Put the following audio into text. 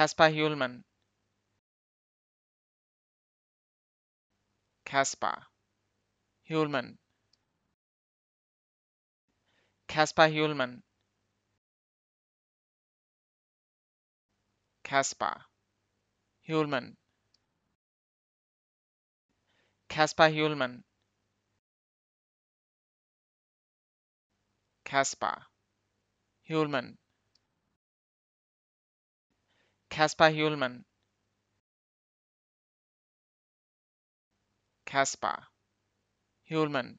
Caspar Hulman. Caspar Hulman. Caspar Hulman. Caspar Hulman. Caspar Hulman. Caspar Hulman. Caspar Hulman. Caspar Hulman.